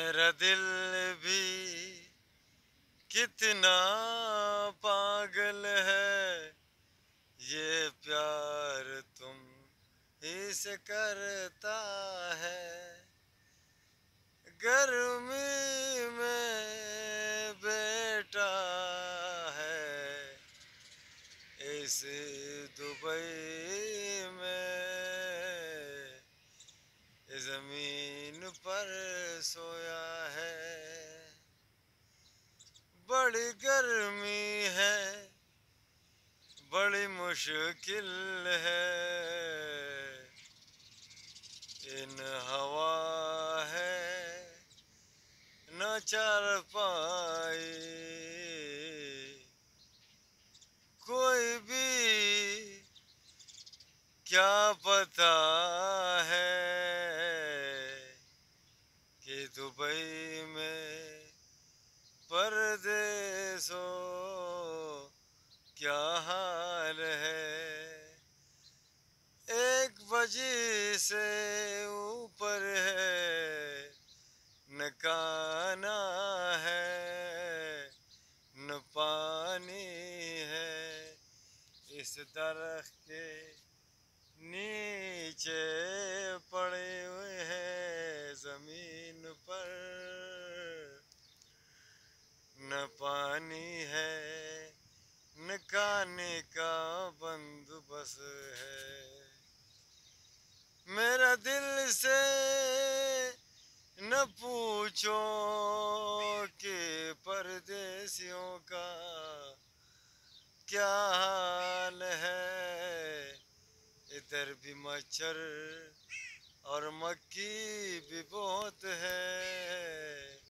मेरा दिल भी कितना पागल है ये प्यार तुम ही से करता है गर्मी में बेटा है इस दुबई में सोया है बड़ी गर्मी है बड़ी मुश्किल है इन हवा है न चार पाई कोई भी क्या पता है दुबई में परदेसो क्या हाल है एक बजे से ऊपर है न है न पानी है इस दरख के नीचे बस है मेरा दिल से न पूछो कि परदेसियों का क्या हाल है इधर भी मच्छर और मक्खी भी बहुत है